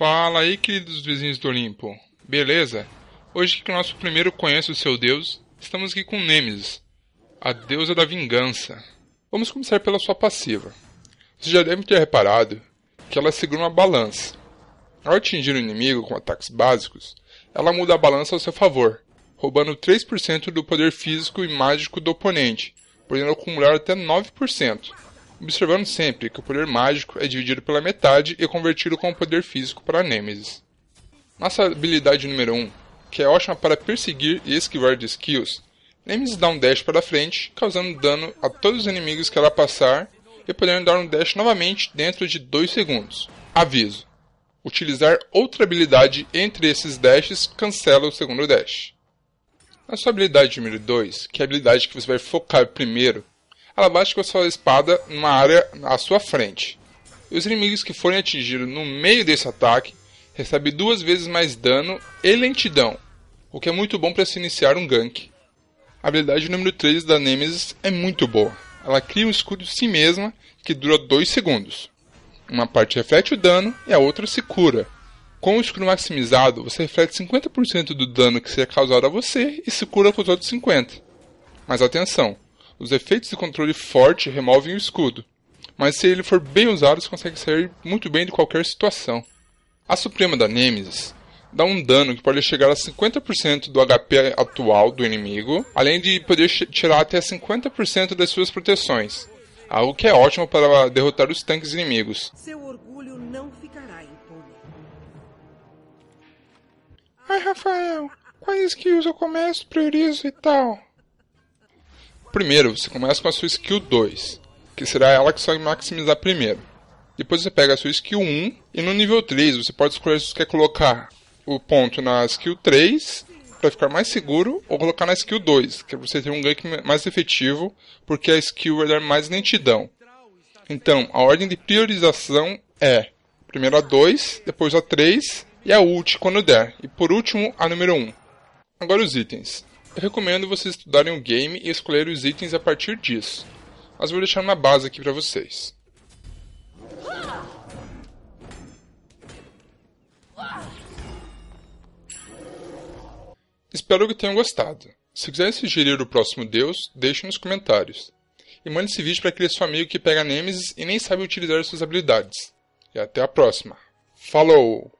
Fala aí, queridos vizinhos do Olimpo. Beleza? Hoje que o nosso primeiro conhece o seu deus, estamos aqui com Nemesis, a deusa da vingança. Vamos começar pela sua passiva. Vocês já devem ter reparado que ela segura uma balança. Ao atingir o inimigo com ataques básicos, ela muda a balança ao seu favor, roubando 3% do poder físico e mágico do oponente, podendo acumular até 9% observando sempre que o poder mágico é dividido pela metade e convertido com o poder físico para Nemesis. Nossa habilidade número 1, que é ótima para perseguir e esquivar de skills, Nemesis dá um dash para frente, causando dano a todos os inimigos que ela passar e podendo dar um dash novamente dentro de 2 segundos. Aviso: utilizar outra habilidade entre esses dashes cancela o segundo dash. A sua habilidade número 2, que é a habilidade que você vai focar primeiro, ela bate com a sua espada numa área à sua frente. E os inimigos que forem atingidos no meio desse ataque recebem duas vezes mais dano e lentidão, o que é muito bom para se iniciar um gank. A habilidade número 3 da Nemesis é muito boa. Ela cria um escudo de si mesma que dura 2 segundos. Uma parte reflete o dano e a outra se cura. Com o escudo maximizado, você reflete 50% do dano que seria causado a você e se cura com os outros 50%. Mas atenção, os efeitos de controle forte removem o escudo, mas se ele for bem usado, você consegue sair muito bem de qualquer situação. A Suprema da Nemesis dá um dano que pode chegar a 50% do HP atual do inimigo, além de poder tirar até 50% das suas proteções, algo que é ótimo para derrotar os tanques inimigos. Seu orgulho não ficará impune. Ai, Rafael, quais skills eu começo, priorizo e tal? Primeiro, você começa com a sua skill 2, que será ela que você vai maximizar primeiro. Depois você pega a sua skill 1 e no nível 3 você pode escolher se você quer colocar o ponto na skill 3 para ficar mais seguro ou colocar na skill 2, que é você ter um gank mais efetivo, porque a skill vai dar é mais lentidão. Então, a ordem de priorização é primeiro a 2, depois a 3 e a ult quando der, e por último a número 1. Agora os itens. Eu recomendo vocês estudarem o game e escolherem os itens a partir disso, mas vou deixar na base aqui para vocês. Espero que tenham gostado. Se quiser sugerir o próximo deus, deixe nos comentários. E mande esse vídeo para aquele seu amigo que pega Nemesis e nem sabe utilizar suas habilidades. E até a próxima. Falou!